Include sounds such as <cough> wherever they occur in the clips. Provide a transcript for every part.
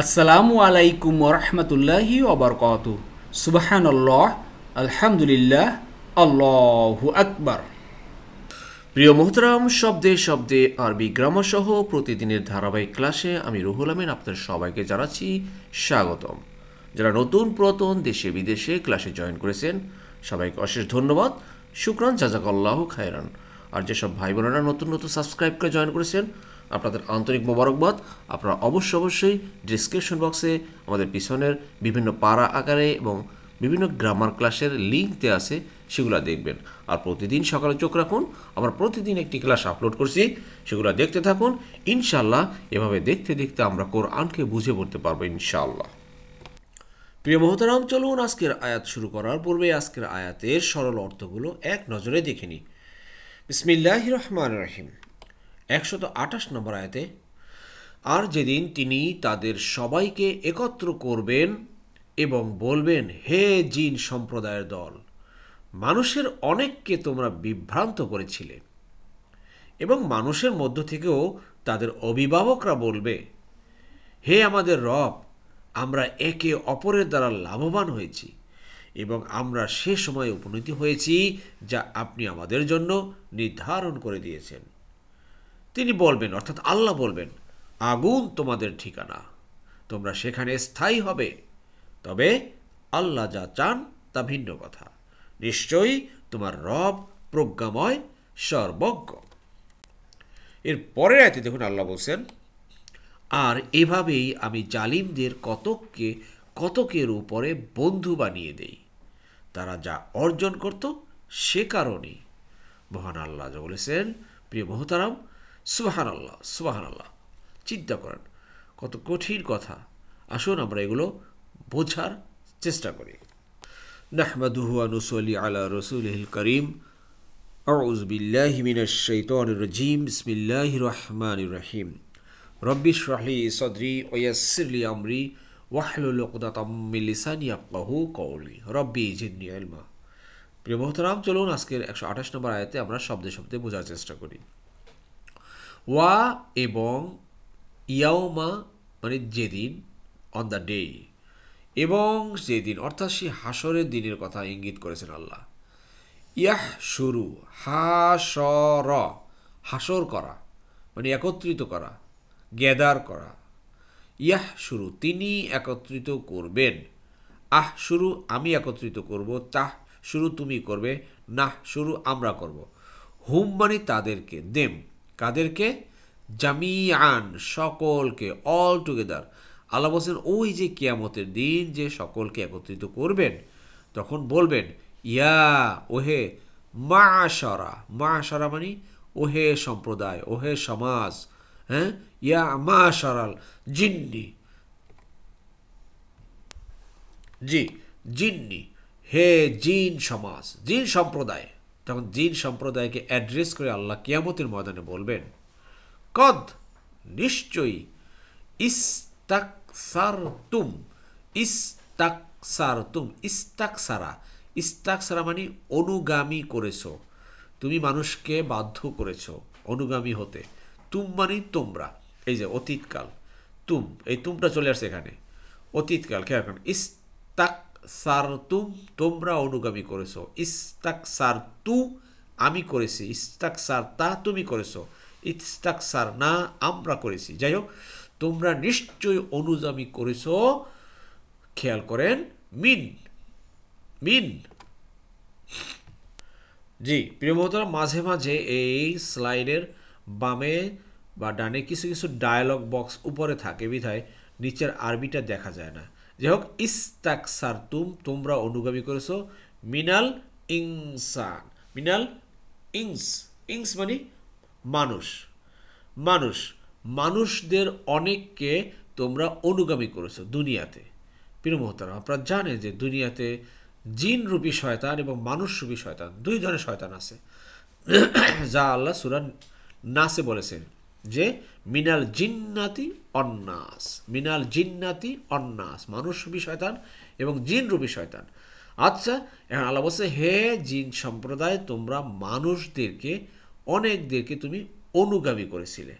আসসালামু আলাইকুম রহমতুল্লাহি ওবরকত সুবাহানল্লাহ আলহামদুলিল্লাহ আল্লাহ আকবর প্রিয় মোহতরাম শব্দে শব্দে আরবি গ্রামার সহ প্রতিদিনের ধারাবাহিক ক্লাসে আমি রুহুল আমিন আপনার সবাইকে জানাচ্ছি স্বাগতম যারা নতুন প্রতন দেশে বিদেশে ক্লাসে জয়েন করেছেন সবাইকে অশেষ ধন্যবাদ শুক্রান জাজাকাল্লাহ খায়রান আর যেসব ভাই বোনেরা নতুন নতুন সাবস্ক্রাইব করে জয়েন করেছেন আপনাদের আন্তরিক মোবারকবাদ আপনারা অবশ্যই অবশ্যই ডিসক্রিপশন বক্সে আমাদের পিছনের বিভিন্ন পাড়া আকারে এবং বিভিন্ন গ্রামার ক্লাসের লিঙ্ক দেওয়া আছে সেগুলো দেখবেন আর প্রতিদিন সকালে চোখ রাখুন আমরা প্রতিদিন একটি ক্লাস আপলোড করছি সেগুলো দেখতে থাকুন ইনশাল্লাহ এভাবে দেখতে দেখতে আমরা কোরআনকে বুঝে পড়তে পারবো ইনশাল্লাহ প্রিয় মহতারাম চলুন আজকের আয়াত শুরু করার পূর্বে আজকের আয়াতের সরল অর্থগুলো এক নজরে দেখে নিই বিসমিল্লাহ রহমান রহিম একশত আঠাশ নম্বর আয়তে আর যেদিন তিনি তাদের সবাইকে একত্র করবেন এবং বলবেন হে জিন সম্প্রদায়ের দল মানুষের অনেককে তোমরা বিভ্রান্ত করেছিলে এবং মানুষের মধ্য থেকেও তাদের অভিভাবকরা বলবে হে আমাদের রব আমরা একে অপরের দ্বারা লাভবান হয়েছি এবং আমরা সে সময়ে উপনীত হয়েছি যা আপনি আমাদের জন্য নির্ধারণ করে দিয়েছেন তিনি বলবেন অর্থাৎ আল্লাহ বলবেন আগুন তোমাদের ঠিকানা তোমরা সেখানে স্থায়ী হবে তবে আল্লাহ যা চান তা ভিন্ন কথা নিশ্চয়ই তোমার রব প্রজ্ঞাময় সর্বজ্ঞ এর পরের আয়তে দেখুন আল্লাহ বলছেন আর এভাবেই আমি জালিমদের কতককে কতকের উপরে বন্ধু বানিয়ে দেই তারা যা অর্জন করত সে কারণেই মহান আল্লাহ যা বলেছেন প্রিয় মহতারাম সুবাহান আল্লাহ সুবাহান আল্লাহ চিন্তা করেন কত কঠিন কথা আসুন আমরা এগুলো বোঝার চেষ্টা করি নাহমাদুহুয়া নুসলি আলা রসুলহিল করিম أعوذ بالله من الشيطان الرجيم بسم الله الرحمن الرحيم رب اشرح لي صدري ويسر لي أمري واحلل عقدة من لساني يفقهوا قولي ربي زدني علما প্রিয় মোহতরাম চলুন আজকের একশো আঠাশ নম্বর আয়াতে আমরা শব্দে শব্দে বোঝার চেষ্টা করি ওয়া এবং ইয়াউমা মানে যেদিন অন দ্য ডে এবং সেদিন অর্থাৎ সে হাসরের দিনের কথা ইঙ্গিত করেছেন আল্লাহ ইয়াহ শুরু হাসর হাসর করা মানে একত্রিত করা গ্যাদার করা ইয়াহ শুরু তিনি একত্রিত করবেন আহ শুরু আমি একত্রিত করব তাহ শুরু তুমি করবে নাহ শুরু আমরা করব হুম মানে তাদেরকে দেম কাদেরকে জামিয়ান সকলকে অল টুগেদার আল্লাহ বলছেন ওই যে কিয়ামতের দিন যে সকলকে একত্রিত করবেন তখন বলবেন ইয়া ওহে মা সরা মা সরা মানে ওহে সম্প্রদায় ওহে সমাজ হ্যাঁ ইয়া মা সরাল জিন্নি জি জিন্নি হে জিন সমাজ জিন সম্প্রদায় তখন জিন সম্প্রদায়কে অ্যাড্রেস করে আল্লাহ কিয়ামতের ময়দানে বলবেন কদ নিশ্চয়ই ইস্তাক সারা ইস্তাক সারা মানে অনুগামী করেছ তুমি মানুষকে বাধ্য করেছ অনুগামী হতে তুম মানে তোমরা এই যে অতীতকাল তুম এই তুমটা চলে আসছে এখানে অতীতকাল খেয়াল করেন ইস্তাক সারতুম তোমরা অনুগামী করেছ ইস্তাক সার তু আমি করেছি ইস্তাক সার তা তুমি করেছ ইস্তাক সার না আমরা করেছি যাই হোক তোমরা নিশ্চয় অনুগামী করেছ খেয়াল করেন মিন মিন জি প্রিয় মহতরা মাঝে মাঝে এই স্লাইডের বামে বা ডানে কিছু কিছু ডায়ালগ বক্স উপরে থাকে বিধায় নিচের আরবিটা দেখা যায় না যাই হোক ইস্তাক তুম তোমরা অনুগামী করেছো মিনাল ইনসান মিনাল ইংস ইংস মানে মানুষ মানুষ মানুষদের অনেককে তোমরা অনুগামী করেছো দুনিয়াতে প্রিয় মোহতারাম আপনারা জানেন যে দুনিয়াতে জিনরূপী শয়তান এবং মানুষরূপী শয়তান দুই ধরনের শয়তান আছে যা আল্লাহ সুরান নাসে বলেছেন যে মিনাল জিন্নাতি অন্নাস মিনাল জিন্নাতি অন্নাস মানুষ রূপী শয়তান এবং জিন রূপী শয়তান আচ্ছা এখন আল্লাহ বলছে হে জিন সম্প্রদায় তোমরা মানুষদেরকে অনেকদেরকে তুমি অনুগামী করেছিলে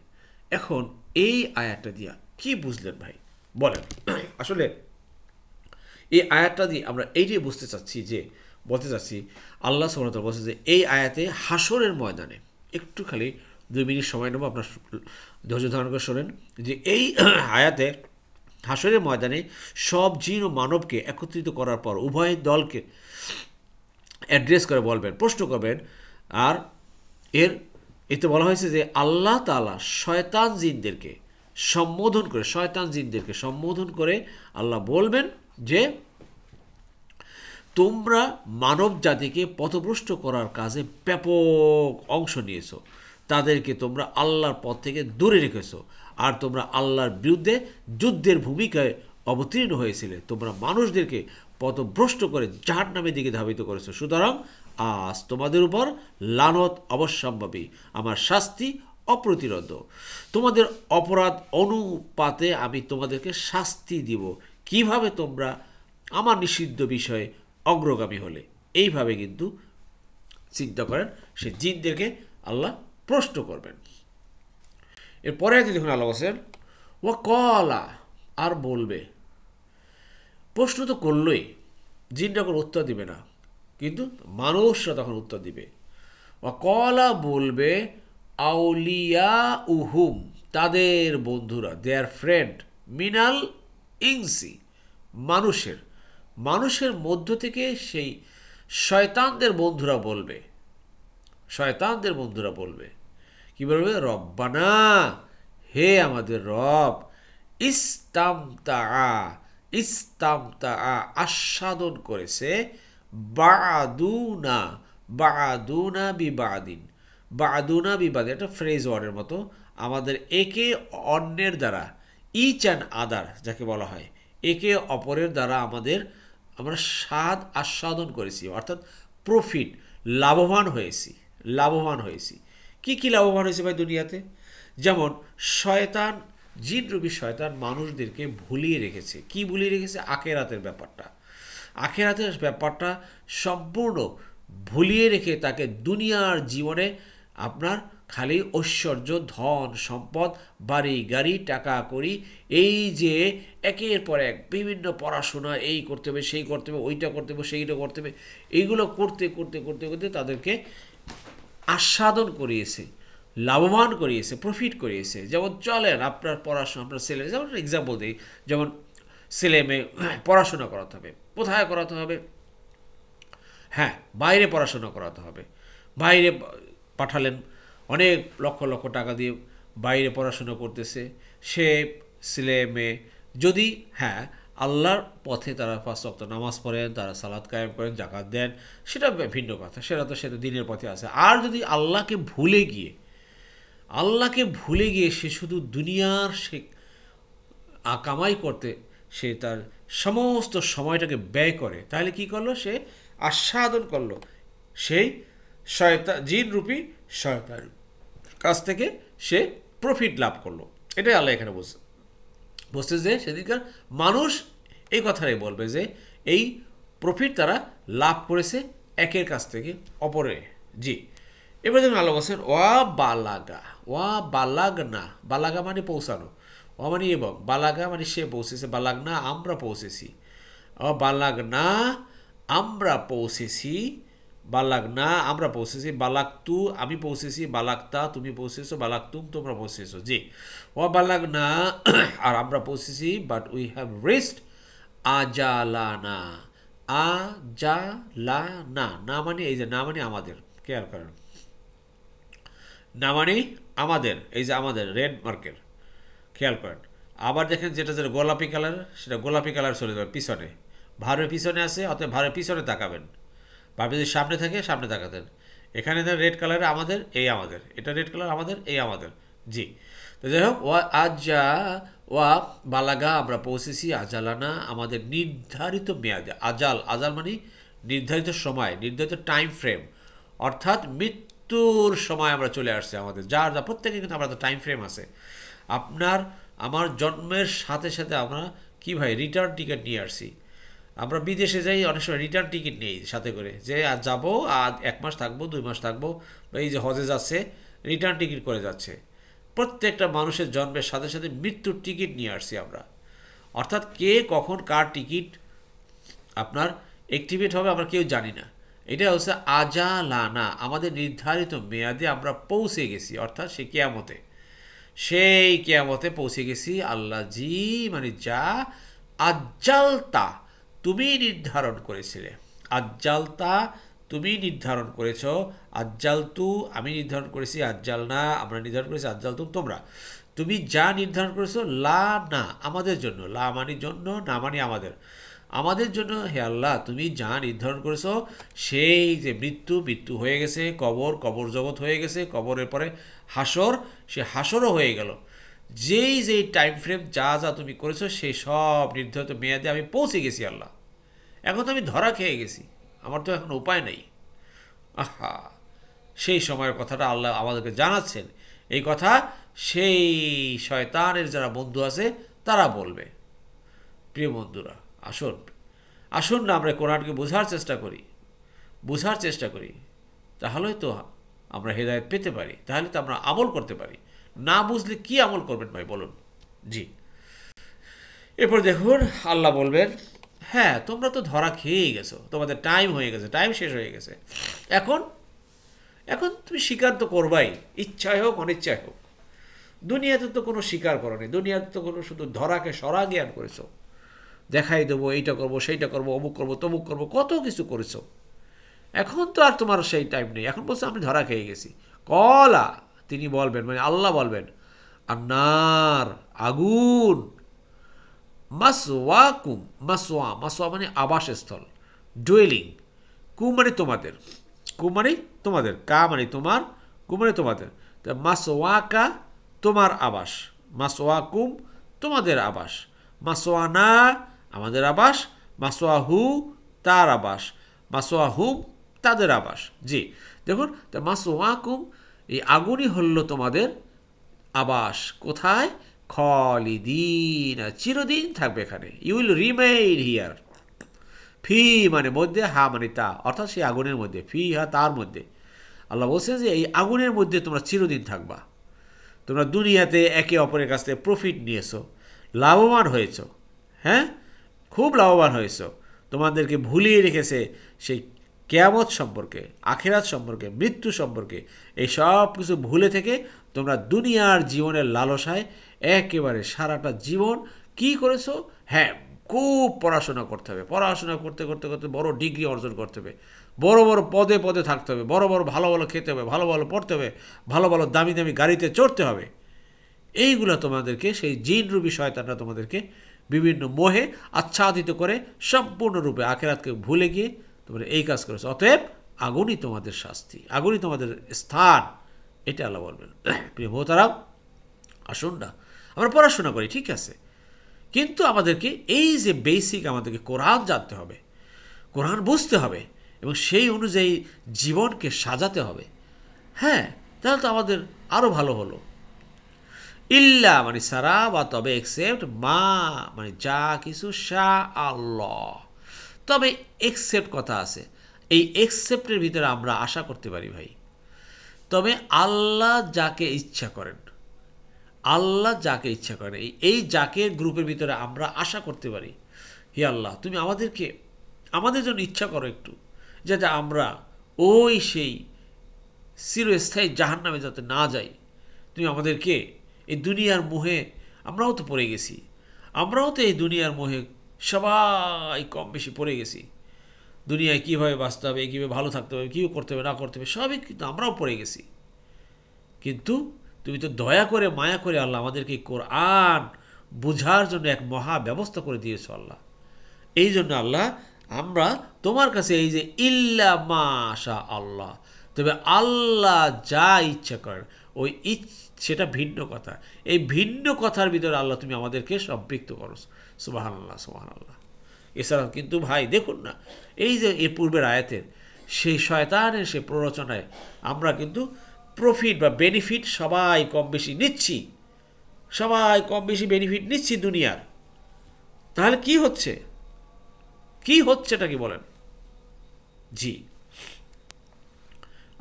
এখন এই আয়াতটা দিয়া কি বুঝলেন ভাই বলেন আসলে এই আয়াতটা দিয়ে আমরা এইটাই বুঝতে চাচ্ছি যে বলতে চাচ্ছি আল্লাহ সোমনাথ বলছে যে এই আয়াতে হাসরের ময়দানে একটু খালি দুই মিনিট সময় নেবো আপনার ধৈর্য ধারণ করে শোনেন যে এই <clears throat> আয়াতে হাসরের ময়দানে সব জিন ও মানবকে একত্রিত করার পর উভয় দলকে অ্যাড্রেস করে বলবেন প্রশ্ন করবেন আর এর এতে বলা হয়েছে যে আল্লাহ তালা শয়তান জিনদেরকে সম্বোধন করে শয়তান জিনদেরকে সম্বোধন করে আল্লাহ বলবেন যে তোমরা মানব জাতিকে পথভ্রষ্ট করার কাজে ব্যাপক অংশ নিয়েছো তাদেরকে তোমরা আল্লাহর পথ থেকে দূরে রেখেছো আর তোমরা আল্লাহর বিরুদ্ধে যুদ্ধের ভূমিকায় অবতীর্ণ হয়েছিলে তোমরা মানুষদেরকে পথভ্রষ্ট করে জাহার নামে দিকে ধাবিত করেছো সুতরাং আজ তোমাদের উপর লানত অবশ্যম্ভাবী আমার শাস্তি অপ্রতিরোধ তোমাদের অপরাধ অনুপাতে আমি তোমাদেরকে শাস্তি দিব কিভাবে তোমরা আমার নিষিদ্ধ বিষয়ে অগ্রগামী হলে এইভাবে কিন্তু চিন্তা করেন সে জিনদেরকে আল্লাহ প্রশ্ন করবেন এরপরে আছে যখন আল্লাহ বলছেন ও কলা আর বলবে প্রশ্ন তো করলই জিন যখন উত্তর দিবে না কিন্তু মানুষরা তখন উত্তর দিবে ও কলা বলবে আউলিয়া উহুম তাদের বন্ধুরা দেয়ার ফ্রেন্ড মিনাল ইংসি মানুষের মানুষের মধ্য থেকে সেই শয়তানদের বন্ধুরা বলবে শয়তানদের বন্ধুরা বলবে কি বলবে রব্বানা হে আমাদের রব ইস্তাম তা ইস্তাম তা আস্বাদন করেছে বাদুনা বাদুনা বিবাদিন বাদুনা বিবাদ একটা ফ্রেজ ওয়ার্ডের মতো আমাদের একে অন্যের দ্বারা ইচ অ্যান্ড আদার যাকে বলা হয় একে অপরের দ্বারা আমাদের আমরা স্বাদ আস্বাদন করেছি অর্থাৎ প্রফিট লাভবান হয়েছি লাভবান হয়েছি কি কী লাভবান হয়েছে ভাই দুনিয়াতে যেমন শয়তান জিন রবি শয়তান মানুষদেরকে ভুলিয়ে রেখেছে কি ভুলিয়ে রেখেছে আখেরাতের ব্যাপারটা আখেরাতের ব্যাপারটা সম্পূর্ণ ভুলিয়ে রেখে তাকে দুনিয়ার জীবনে আপনার খালি ঐশ্বর্য ধন সম্পদ বাড়ি গাড়ি টাকা করি এই যে একের পর এক বিভিন্ন পড়াশোনা এই করতে হবে সেই করতে হবে ওইটা করতে হবে সেইটা করতে হবে এইগুলো করতে করতে করতে করতে তাদেরকে আস্বাদন করিয়েছে লাভবান করিয়েছে প্রফিট করিয়েছে যেমন চলেন আপনার পড়াশোনা আপনার ছেলে যেমন এক্সাম্পল দিই যেমন ছেলে মেয়ে হ্যাঁ, পড়াশোনা করাতে হবে কোথায় করাতে হবে হ্যাঁ বাইরে পড়াশোনা করাতে হবে বাইরে পাঠালেন অনেক লক্ষ লক্ষ টাকা দিয়ে বাইরে পড়াশোনা করতেছে সে ছেলে মেয়ে যদি হ্যাঁ আল্লাহর পথে তারা পাঁচ রক্ত নামাজ পড়েন তারা সালাদ কায়েম করেন জাকাত দেন সেটা ভিন্ন কথা সেটা তো সেটা দিনের পথে আছে আর যদি আল্লাহকে ভুলে গিয়ে আল্লাহকে ভুলে গিয়ে সে শুধু দুনিয়ার সে কামাই করতে সে তার সমস্ত সময়টাকে ব্যয় করে তাহলে কি করলো সে আস্বাদন করলো সেই শয়তা জিনরূপী শয়তার কাছ থেকে সে প্রফিট লাভ করলো এটাই আল্লাহ এখানে বলছে বসতে যে সেদিনকার মানুষ এই কথাটাই বলবে যে এই প্রফিট তারা লাভ করেছে একের কাছ থেকে অপরে জি এবার দেখুন আলো বলছেন ওয়া বালাগা ওয়া বালাগ না বালাগা মানে পৌঁছানো ওয়া মানে এবং বালাগা মানে সে পৌঁছেছে বালাগ না আমরা পৌঁছেছি ও বালাগ না আমরা পৌঁছেছি বালাক না আমরা পৌঁছেছি বালাক তু আমি পৌঁছেছি বালাক তা তুমি পৌঁছেছো বালাক তুম তোমরা পৌঁছেছো জি ও বালাক না <clears throat> আর আমরা পৌঁছেছি বাট উই হ্যাভ রেস্ট আজালানা আজালানা না মানে এই যে না মানে আমাদের কেয়ার করেন না মানে আমাদের এই যে আমাদের রেড মার্কের খেয়াল করেন আবার দেখেন যেটা যেটা গোলাপি কালার সেটা গোলাপি কালার চলে যাবে পিছনে ভারের পিছনে আছে অর্থাৎ ভারের পিছনে তাকাবেন ভাবি যদি সামনে থাকে সামনে তাকাতেন এখানে ধর রেড কালার আমাদের এই আমাদের এটা রেড কালার আমাদের এই আমাদের জি তো যাই হোক ওয়া আজা ওয়া বালাগা আমরা পৌঁছেছি আজালানা আমাদের নির্ধারিত মেয়াদে আজাল আজাল মানে নির্ধারিত সময় নির্ধারিত টাইম ফ্রেম অর্থাৎ মৃত্যুর সময় আমরা চলে আসছি আমাদের যার যা প্রত্যেকে কিন্তু আমরা তো টাইম ফ্রেম আছে আপনার আমার জন্মের সাথে সাথে আমরা কি ভাই রিটার্ন টিকিট নিয়ে আসছি আমরা বিদেশে যাই অনেক সময় রিটার্ন টিকিট নেই সাথে করে যে আর যাবো আর এক মাস থাকবো দুই মাস থাকবো এই যে হজে যাচ্ছে রিটার্ন টিকিট করে যাচ্ছে প্রত্যেকটা মানুষের জন্মের সাথে সাথে মৃত্যুর টিকিট নিয়ে আসছি আমরা অর্থাৎ কে কখন কার টিকিট আপনার অ্যাক্টিভেট হবে আমরা কেউ জানি না এটা হচ্ছে আজালানা আমাদের নির্ধারিত মেয়াদে আমরা পৌঁছে গেছি অর্থাৎ সে কেয়ামতে সেই কেয়ামতে পৌঁছে গেছি আল্লাহ জি মানে যা তা তুমি নির্ধারণ করেছিলে আজ্জালতা তুমি নির্ধারণ করেছ আজ্জালতু আমি নির্ধারণ করেছি আজ্জাল না আমরা নির্ধারণ করেছি আজ্জালতু তোমরা তুমি যা নির্ধারণ করেছ লা না আমাদের জন্য লা মানি জন্য না মানি আমাদের আমাদের জন্য হে আল্লাহ তুমি যা নির্ধারণ করেছো সেই যে মৃত্যু মৃত্যু হয়ে গেছে কবর কবর জগৎ হয়ে গেছে কবরের পরে হাসর সে হাসরও হয়ে গেল যেই যেই টাইম ফ্রেম যা যা তুমি করেছো সেই সব নির্ধারিত মেয়াদে আমি পৌঁছে গেছি আল্লাহ এখন তো আমি ধরা খেয়ে গেছি আমার তো এখন উপায় নেই আহা সেই সময়ের কথাটা আল্লাহ আমাদেরকে জানাচ্ছেন এই কথা সেই শয়তানের যারা বন্ধু আছে তারা বলবে প্রিয় বন্ধুরা আসুন আসুন না আমরা কোরআনকে বোঝার চেষ্টা করি বোঝার চেষ্টা করি তাহলে তো আমরা হেদায়ত পেতে পারি তাহলে তো আমরা আমল করতে পারি না বুঝলে কি আমল করবেন ভাই বলুন জি এরপর দেখুন আল্লাহ বলবেন হ্যাঁ তোমরা তো ধরা খেয়েই গেছো তোমাদের টাইম হয়ে গেছে টাইম শেষ হয়ে গেছে এখন এখন তুমি স্বীকার তো করবাই ইচ্ছাই হোক অনিচ্ছাই হোক দুনিয়াতে তো কোনো স্বীকার করো নি দুনিয়াতে তো কোনো শুধু ধরাকে সরা জ্ঞান করেছো দেখাই দেবো এইটা করবো সেইটা করবো অমুক করবো তমুক করবো কত কিছু করেছো এখন তো আর তোমার সেই টাইম নেই এখন বলছো আমি ধরা খেয়ে গেছি কলা তিনি বলবেন মানে আল্লাহ বলবেন আন্নার আগুন মাসওয়া কুম মাসোয়া মাসোয়া মানে আবাসস্থল ডুয়েলিং কু মানে তোমাদের কু মানে তোমাদের কা মানে তোমার কু মানে তোমাদের তা কা তোমার আবাস মাসোয়া কুম তোমাদের আবাস মাসোয়া না আমাদের আবাস মাসোয়া হু তার আবাস মাসোয়া হুম তাদের আবাস জি দেখুন তা মাসোয়া কুম এই আগুনই হল তোমাদের আবাস কোথায় খলিদিন চিরদিন থাকবে এখানে ইউ উইল রিমেইন হিয়ার ফি মানে মধ্যে হা মানে তা অর্থাৎ সেই আগুনের মধ্যে ফি হা তার মধ্যে আল্লাহ বলছেন যে এই আগুনের মধ্যে তোমরা চিরদিন থাকবা তোমরা দুনিয়াতে একে অপরের কাছ থেকে প্রফিট নিয়েছো লাভবান হয়েছ হ্যাঁ খুব লাভবান হয়েছ তোমাদেরকে ভুলিয়ে রেখেছে সেই কেয়ামত সম্পর্কে আখেরাত সম্পর্কে মৃত্যু সম্পর্কে এই সব কিছু ভুলে থেকে তোমরা দুনিয়ার জীবনের লালসায় একেবারে সারাটা জীবন কি করেছো হ্যাঁ খুব পড়াশোনা করতে হবে পড়াশোনা করতে করতে করতে বড় ডিগ্রি অর্জন করতে হবে বড় বড় পদে পদে থাকতে হবে বড় বড় ভালো ভালো খেতে হবে ভালো ভালো পড়তে হবে ভালো ভালো দামি দামি গাড়িতে চড়তে হবে এইগুলো তোমাদেরকে সেই জিন রুবি শয়তানরা তোমাদেরকে বিভিন্ন মোহে আচ্ছাদিত করে সম্পূর্ণরূপে আখেরাতকে ভুলে গিয়ে তোমরা এই কাজ করেছো অতএব আগুনই তোমাদের শাস্তি আগুনই তোমাদের স্থান এটা আল্লাহ বলবেন <clears throat> প্রিয় ভোতারাও আসুন না আমরা পড়াশোনা করি ঠিক আছে কিন্তু আমাদেরকে এই যে বেসিক আমাদেরকে কোরআন জানতে হবে কোরআন বুঝতে হবে এবং সেই অনুযায়ী জীবনকে সাজাতে হবে হ্যাঁ তাহলে তো আমাদের আরও ভালো হলো ইল্লা মানে সারা বা তবে এক্সেপ্ট মা মানে যা কিছু শাহ আল্লাহ তবে এক্সেপ্ট কথা আছে এই এক্সেপ্টের ভিতরে আমরা আশা করতে পারি ভাই তবে আল্লাহ যাকে ইচ্ছা করেন আল্লাহ যাকে ইচ্ছা করেন এই যাকে গ্রুপের ভিতরে আমরা আশা করতে পারি হে আল্লাহ তুমি আমাদেরকে আমাদের জন্য ইচ্ছা করো একটু যাতে আমরা ওই সেই চিরস্থায়ী জাহান নামে যাতে না যাই তুমি আমাদেরকে এই দুনিয়ার মোহে আমরাও তো পড়ে গেছি আমরাও তো এই দুনিয়ার মোহে সবাই কম বেশি পড়ে গেছি দুনিয়ায় কীভাবে বাঁচতে হবে কীভাবে ভালো থাকতে হবে কী করতে হবে না করতে হবে সবই কিন্তু আমরাও পড়ে গেছি কিন্তু তুমি তো দয়া করে মায়া করে আল্লাহ আমাদেরকে কোরআন বোঝার জন্য এক মহা ব্যবস্থা করে দিয়েছ আল্লাহ এই জন্য আল্লাহ আমরা তোমার কাছে এই যে ইল্লা মাশা আল্লাহ তবে আল্লাহ যা ইচ্ছা করেন ওই সেটা ভিন্ন কথা এই ভিন্ন কথার ভিতরে আল্লাহ তুমি আমাদেরকে সম্পৃক্ত করো সুবাহান আল্লাহ সুবাহান আল্লাহ এছাড়াও কিন্তু ভাই দেখুন না এই যে এ পূর্বের আয়াতের সেই শয়তানের সে প্ররোচনায় আমরা কিন্তু প্রফিট বা বেনিফিট সবাই কম বেশি নিচ্ছি সবাই কম বেশি বেনিফিট নিচ্ছি দুনিয়ার তাহলে কি হচ্ছে কি হচ্ছেটা কি বলেন জি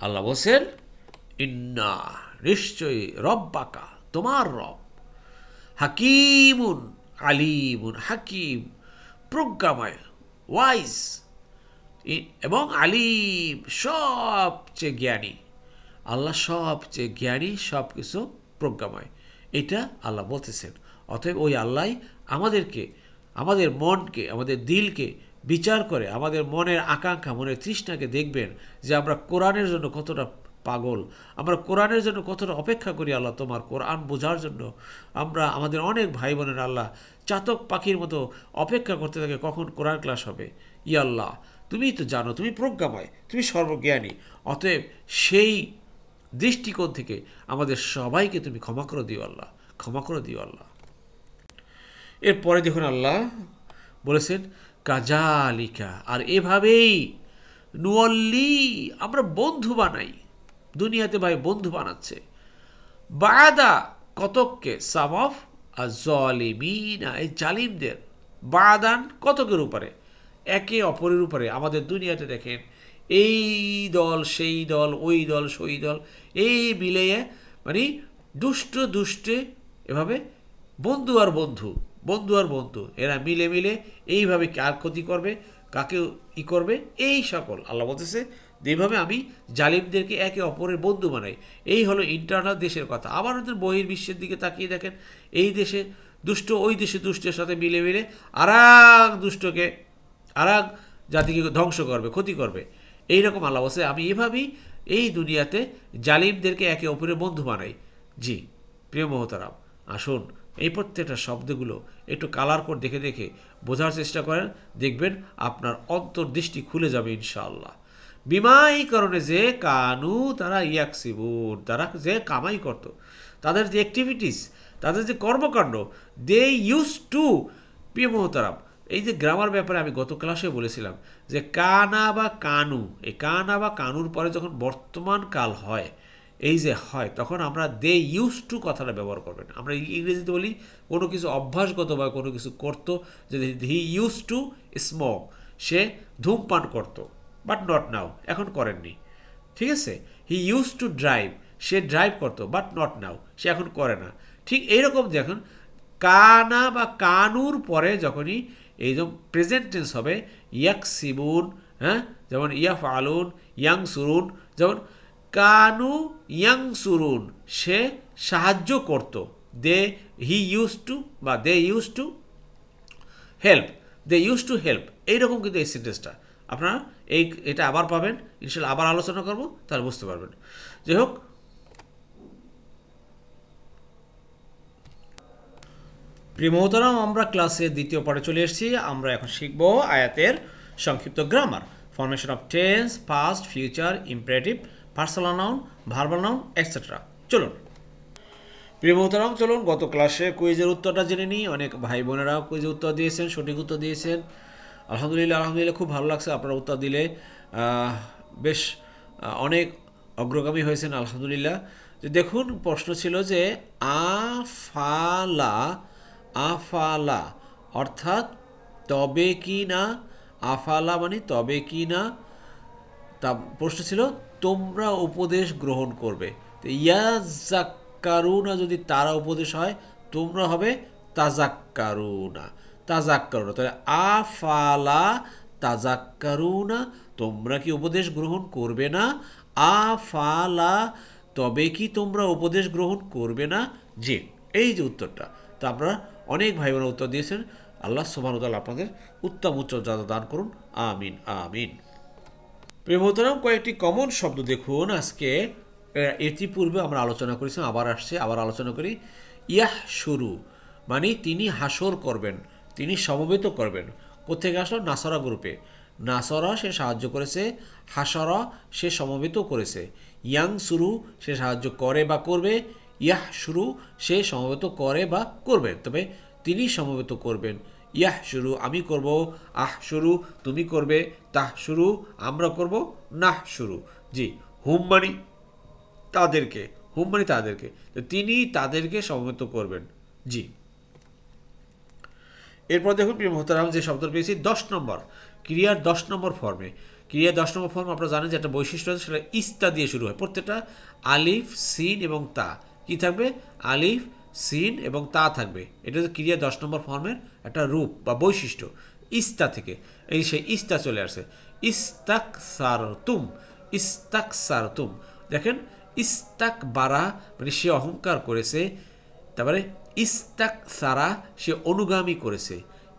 আল্লাহ বলছেন ইন্না নিশ্চয়ই রব বাকা তোমার রব হাকিমুন আলিমুন হাকিম প্রজ্ঞাময় ওয়াইজ এবং আলিম সবচেয়ে জ্ঞানী আল্লাহ সবচেয়ে জ্ঞানী সব কিছু প্রজ্ঞাময় এটা আল্লাহ বলতেছেন অতএব ওই আল্লাহ আমাদেরকে আমাদের মনকে আমাদের দিলকে বিচার করে আমাদের মনের আকাঙ্ক্ষা মনের তৃষ্ণাকে দেখবেন যে আমরা কোরআনের জন্য কতটা পাগল আমরা কোরআনের জন্য কতটা অপেক্ষা করি আল্লাহ তোমার কোরআন বোঝার জন্য আমরা আমাদের অনেক ভাই বোনের আল্লাহ চাতক পাখির মতো অপেক্ষা করতে থাকে কখন কোরআন ক্লাস হবে ই আল্লাহ তুমি তো জানো তুমি প্রজ্ঞাময় তুমি সর্বজ্ঞানী অতএব সেই দৃষ্টিকোণ থেকে আমাদের সবাইকে তুমি ক্ষমা করে দিও আল্লাহ ক্ষমা করে দিও আল্লাহ এরপরে দেখুন আল্লাহ বলেছেন কাজালিকা আর এভাবেই নুয়াল্লি আমরা বন্ধু বানাই দুনিয়াতে ভাই বন্ধু বানাচ্ছে বাদা কতককে সাম অফ আর জলিমিনা এই জালিমদের বাদান কতকের উপরে একে অপরের উপরে আমাদের দুনিয়াতে দেখেন এই দল সেই দল ওই দল সেই দল এই মিলেয়ে মানে দুষ্ট দুষ্টে এভাবে বন্ধু আর বন্ধু বন্ধু আর বন্ধু এরা মিলে মিলে এইভাবে কার ক্ষতি করবে কাকে ই করবে এই সকল আল্লাহ বলতেছে যেভাবে আমি জালিমদেরকে একে অপরের বন্ধু বানাই এই হলো ইন্টারনাল দেশের কথা আবার ওদের বহির্বিশ্বের দিকে তাকিয়ে দেখেন এই দেশে দুষ্ট ওই দেশে দুষ্টের সাথে মিলে মিলে আরাক দুষ্টকে আরাক জাতিকে ধ্বংস করবে ক্ষতি করবে এই রকম আল্লাহ বলছে আমি এভাবেই এই দুনিয়াতে জালিমদেরকে একে অপরের বন্ধু বানাই জি প্রিয় মহতারাম আসুন এই প্রত্যেকটা শব্দগুলো একটু কালার করে দেখে দেখে বোঝার চেষ্টা করেন দেখবেন আপনার অন্তর্দৃষ্টি খুলে যাবে ইনশাল্লাহ বিমা এই কারণে যে কানু তারা ইয়াকসিবুন তারা যে কামাই করত। তাদের যে অ্যাক্টিভিটিস তাদের যে কর্মকাণ্ড দে ইউজ টু পি মহতারাম এই যে গ্রামার ব্যাপারে আমি গত ক্লাসে বলেছিলাম যে কানা বা কানু এই কানা বা কানুর পরে যখন বর্তমান কাল হয় এই যে হয় তখন আমরা দে ইউজ টু কথাটা ব্যবহার করবেন আমরা ইংরেজিতে বলি কোনো কিছু অভ্যাসগত বা কোনো কিছু করতো যদি হি ইউজ টু স্মোক সে ধূমপান করত বাট নট নাও এখন করেননি ঠিক আছে হি ইউজ টু ড্রাইভ সে ড্রাইভ করতো বাট নট নাও সে এখন করে না ঠিক এইরকম যখন কানা বা কানুর পরে যখনই এই যখন প্রেজেন্ট টেন্স হবে ইয়াক সিবুন হ্যাঁ যেমন ইয়াফ আলুন ইয়াং সুরুন যেমন কানু ইয়াং সুরুন সে সাহায্য করত দে হি ইউজ টু বা they use to help they use to help এইরকম কিন্তু এই সেন্টেন্সটা আপনারা এই এটা আবার পাবেন ইনশাল আবার আলোচনা করব তাহলে বুঝতে পারবেন যাই হোক প্রিমোহতারাম আমরা ক্লাসে দ্বিতীয় পরে চলে এসেছি আমরা এখন শিখব আয়াতের সংক্ষিপ্ত grammar formation of tense past future imperative personal noun verbal noun etcetera চলুন প্রিয় মোহতারাম চলুন গত ক্লাসে কুইজের উত্তরটা জেনে নিই অনেক ভাই বোনেরাও কুইজের উত্তর দিয়েছেন সঠিক উত্তর দিয়েছেন আলহামদুলিল্লাহ আলহামদুলিল্লাহ খুব ভালো লাগছে আপনারা উত্তর দিলে বেশ অনেক অগ্রগামী হয়েছেন আলহামদুলিল্লাহ যে দেখুন প্রশ্ন ছিল যে আফালা আফালা অর্থাৎ তবে কি না আফালা মানে তবে কি না তা প্রশ্ন ছিল তোমরা উপদেশ গ্রহণ করবে তো ইয়াজাক্কারুনা যদি তারা উপদেশ হয় তোমরা হবে তাজাক্কারুনা তাজাক্কারুনা তাহলে আফালা তাজাক্কারুনা তোমরা কি উপদেশ গ্রহণ করবে না আফালা তবে কি তোমরা উপদেশ গ্রহণ করবে না যে এই যে উত্তরটা তো আপনারা অনেক ভাই বোনের উত্তর দিয়েছেন আল্লাহ সুবাহ আপনাদের উত্তম উচ্চ দান করুন আমিন আমিন প্রেমতরাম কয়েকটি কমন শব্দ দেখুন আজকে এটি পূর্বে আমরা আলোচনা করেছিলাম আবার আসছে আবার আলোচনা করি ইয়াহ শুরু মানে তিনি হাসর করবেন তিনি সমবেত করবেন কোথেকে আসলো নাসরা গ্রুপে নাসরা সে সাহায্য করেছে হাসরা সে সমবেত করেছে ইয়াং শুরু সে সাহায্য করে বা করবে ইয়াহ শুরু সে সমবেত করে বা করবে তবে তিনি সমবেত করবেন ইয়াহ শুরু আমি করব আহ শুরু তুমি করবে তাহ শুরু আমরা করব নাহ শুরু জি হুম মানি তাদেরকে হুম মানি তাদেরকে তো তিনি তাদেরকে সমবেত করবেন জি এরপর দেখুন প্রিয় মোহতারাম যে শব্দ পেয়েছি দশ নম্বর ক্রিয়ার দশ নম্বর ফর্মে ক্রিয়া দশ নম্বর ফর্ম আপনারা জানেন যে একটা বৈশিষ্ট্য আছে সেটা ইস্তা দিয়ে শুরু হয় প্রত্যেকটা আলিফ সিন এবং তা কি থাকবে আলিফ সিন এবং তা থাকবে এটা হচ্ছে ক্রিয়া দশ নম্বর ফর্মের একটা রূপ বা বৈশিষ্ট্য ইস্তা থেকে এই সে ইস্তা চলে আসে ইস্তাক সার তুম ইস্তাক সার তুম দেখেন ইস্তাক বারা মানে সে অহংকার করেছে তারপরে ইস্তাক সারা সে অনুগামী করেছে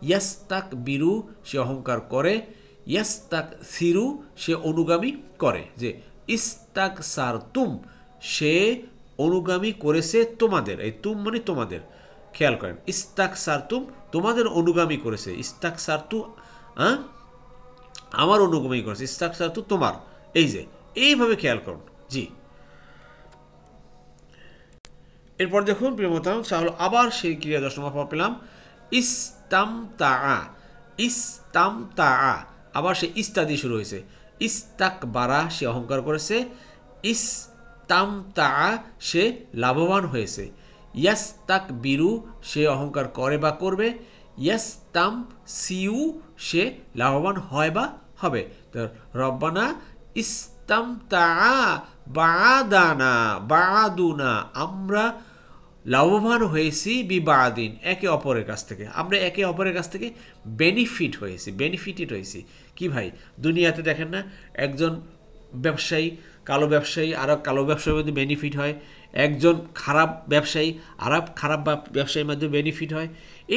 ইয়াস্তাক বিরু সে অহংকার করে ইয়াস্তাক সিরু সে অনুগামী করে যে ইস্তাক সার তুম সে অনুগামী করেছে তোমাদের এই তুম মানে তোমাদের খেয়াল করেন ইস্তাক সারতুম তোমাদের অনুগামী করেছে ইস্তাক সারতু হ্যাঁ আমার অনুগামী করেছে ইস্তাক সারতু তোমার এই যে এইভাবে খেয়াল করুন জি এরপর দেখুন প্রিয়মতাম তাহলে আবার সেই ক্রিয়া দশম পাওয়া পেলাম ইস্তাম তা আ ইস্তাম তা আ আবার সে ইস্তাদি শুরু হয়েছে ইস্তাক বারা সে অহংকার করেছে ইস তাম তা সে লাভবান হয়েছে ইয়াস তাক বিরু সে অহংকার করে বা করবে ইয়াস তাম সিউ সে লাভবান হয় বা হবে তো রব্বানা ইস্তাম তা বাদানা বাদুনা আমরা লাভবান হয়েছি বিবাদিন একে অপরের কাছ থেকে আমরা একে অপরের কাছ থেকে বেনিফিট হয়েছি বেনিফিটেড হয়েছি কি ভাই দুনিয়াতে দেখেন না একজন ব্যবসায়ী কালো ব্যবসায়ী আরব কালো ব্যবসায়ীর মধ্যে বেনিফিট হয় একজন খারাপ ব্যবসায়ী আরব খারাপ ব্যবসায়ীর মধ্যে বেনিফিট হয়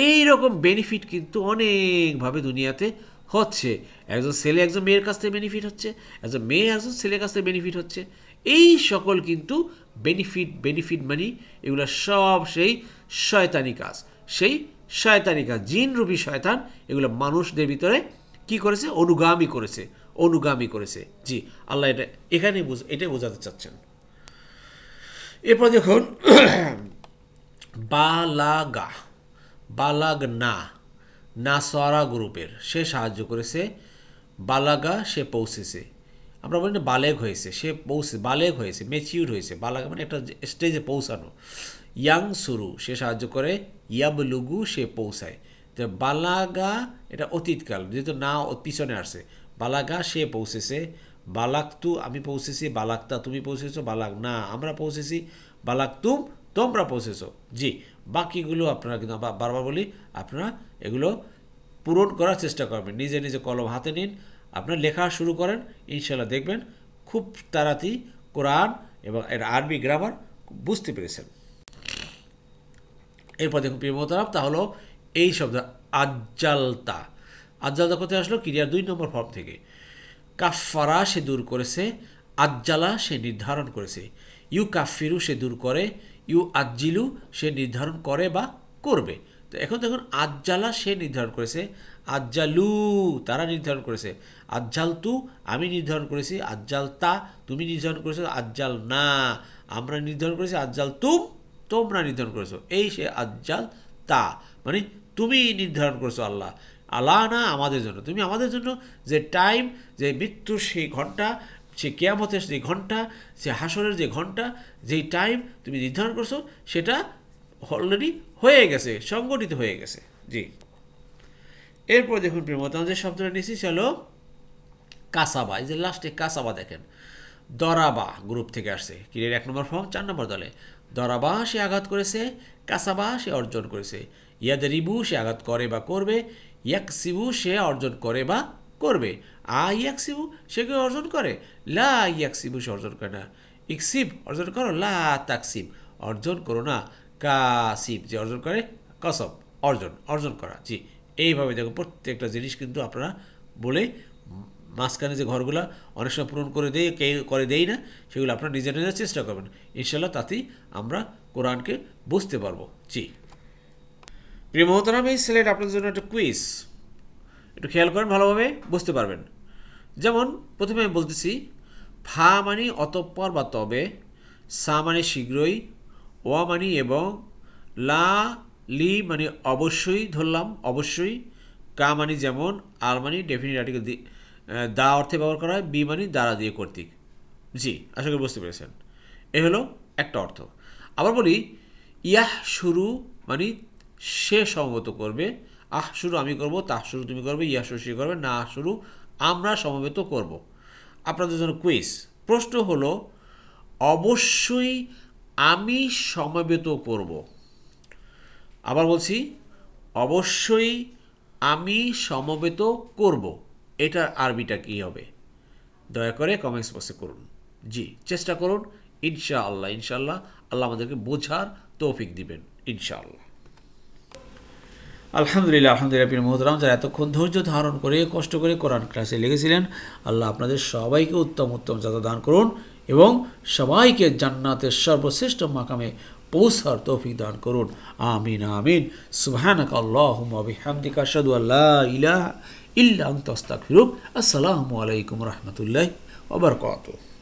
এই রকম বেনিফিট কিন্তু অনেকভাবে দুনিয়াতে হচ্ছে একজন ছেলে একজন মেয়ের কাছ থেকে বেনিফিট হচ্ছে একজন মেয়ে একজন ছেলের কাছ থেকে বেনিফিট হচ্ছে এই সকল কিন্তু বেনিফিট বেনিফিট মানি এগুলো সব সেই শয়তানি কাজ সেই শয়তানি কাজ জিন শয়তান এগুলো মানুষদের ভিতরে কি করেছে অনুগামী করেছে অনুগামী করেছে জি আল্লাহ এটা এখানে বুঝ এটাই বোঝাতে চাচ্ছেন এরপর দেখুন <clears throat> বালাগা বালাগ না নাসরা গ্রুপের সে সাহায্য করেছে বালাগা সে পৌঁছেছে আমরা বলি না বালেগ হয়েছে সে পৌঁছে বালেগ হয়েছে মেচিউর হয়েছে বালাগা মানে একটা স্টেজে পৌঁছানো ইয়াং সুরু সে সাহায্য করে ইয়াবলুগু সে পৌঁছায় যে বালাগা এটা অতীতকাল যেহেতু না পিছনে আসে বালাগা সে পৌঁছেছে বালাকতু আমি পৌঁছেছি বালাকতা তুমি পৌঁছেছো বালাক না আমরা পৌঁছেছি বালাকতুম তোমরা পৌঁছেছো জি বাকিগুলো আপনারা কিন্তু বারবার বলি আপনারা এগুলো পূরণ করার চেষ্টা করবেন নিজে নিজে কলম হাতে নিন আপনার লেখা শুরু করেন ইনশাল্লাহ দেখবেন খুব তাড়াতাড়ি কোরআন এবং এর আরবি গ্রামার বুঝতে পেরেছেন এরপর দেখুন প্রিয় মোহতারাম তা হলো এই শব্দ আজ্জালতা আজ্জালা কোথায় আসলো ক্রিয়ার দুই নম্বর ফর্ম থেকে কাফারা সে দূর করেছে আজ্জালা সে নির্ধারণ করেছে ইউ কাফিরু সে দূর করে ইউ আজ্জিলু সে নির্ধারণ করে বা করবে তো এখন দেখুন আজ্জালা সে নির্ধারণ করেছে আজ্জালু তারা নির্ধারণ করেছে আজ্জাল তু আমি নির্ধারণ করেছি আজ্জাল তা তুমি নির্ধারণ করেছো আজ্জাল না আমরা নির্ধারণ করেছি আজ্জাল তুম তোমরা নির্ধারণ করেছো এই সে আজ্জাল তা মানে তুমি নির্ধারণ করেছো আল্লাহ না আমাদের জন্য তুমি আমাদের জন্য যে টাইম যে মৃত্যুর সেই ঘন্টা সে কেয়ামতের যে ঘন্টা সে হাসরের যে ঘন্টা যেই টাইম তুমি নির্ধারণ করছো সেটা অলরেডি হয়ে গেছে সংগঠিত হয়ে গেছে জি এরপর দেখুন প্রেমতাম যে শব্দটা নিয়েছি হলো কাসাবা এই যে লাস্টে কাসাবা দেখেন দরাবা গ্রুপ থেকে আসছে কিরের এক নম্বর ফর্ম চার নম্বর দলে দরাবা সে আঘাত করেছে কাসাবা সে অর্জন করেছে ইয়াদের রিবু সে আঘাত করে বা করবে ইয়াকসিবু সে অর্জন করে বা করবে আ ইয়াকসিবু সে কেউ অর্জন করে লা ইয়াকসিবু সে অর্জন করে না ইকসিব অর্জন করো লা তাকসিব অর্জন করো না কাসিব যে অর্জন করে কসব অর্জন অর্জন করা জি এইভাবে দেখো প্রত্যেকটা জিনিস কিন্তু আপনারা বলে মাঝখানে যে ঘরগুলো অনেক সময় পূরণ করে দেয় কে করে দেই না সেগুলো আপনারা নিজের নিজের চেষ্টা করবেন ইনশাল্লাহ তাতেই আমরা কোরআনকে বুঝতে পারবো জি প্রিয় মহতরাম আমি সিলেট আপনাদের জন্য একটা কুইজ একটু খেয়াল করেন ভালোভাবে বুঝতে পারবেন যেমন প্রথমে আমি বলতেছি ফা মানি অতঃপর বা তবে সা মানে শীঘ্রই ওয়া মানি এবং লা লি মানে অবশ্যই ধরলাম অবশ্যই কা মানি যেমন আর মানি ডেফিনিট আর্টিকেল দা অর্থে ব্যবহার করা হয় বি মানি দ্বারা দিয়ে কর্তৃক জি আশা করি বুঝতে পেরেছেন এ হলো একটা অর্থ আবার বলি ইয়াহ শুরু মানে সে সঙ্গত করবে আহ শুরু আমি করব তাহ শুরু তুমি করবে ইয়া শুরু সে করবে না শুরু আমরা সমবেত করব আপনাদের জন্য কুইজ প্রশ্ন হলো অবশ্যই আমি সমবেত করব আবার বলছি অবশ্যই আমি সমবেত করব এটার আরবিটা কী হবে দয়া করে কমেন্টস বক্সে করুন জি চেষ্টা করুন ইনশাআল্লাহ ইনশাআল্লাহ আল্লাহ আমাদেরকে বোঝার তৌফিক দিবেন ইনশাআল্লাহ আলহামদুলিল্লাহ আলহামদুলিল্লাহ পীর মোহতরাম যারা এতক্ষণ ধৈর্য ধারণ করে কষ্ট করে কোরআন ক্লাসে লেগেছিলেন আল্লাহ আপনাদের সবাইকে উত্তম উত্তম যাতা দান করুন এবং সবাইকে জান্নাতের সর্বশ্রেষ্ঠ মাকামে পৌঁছার তৌফিক দান করুন আমিন আমিন সুহান বিহামদিকা আসসালামু আলাইকুম রহমতুল্লাহ ওবরকাত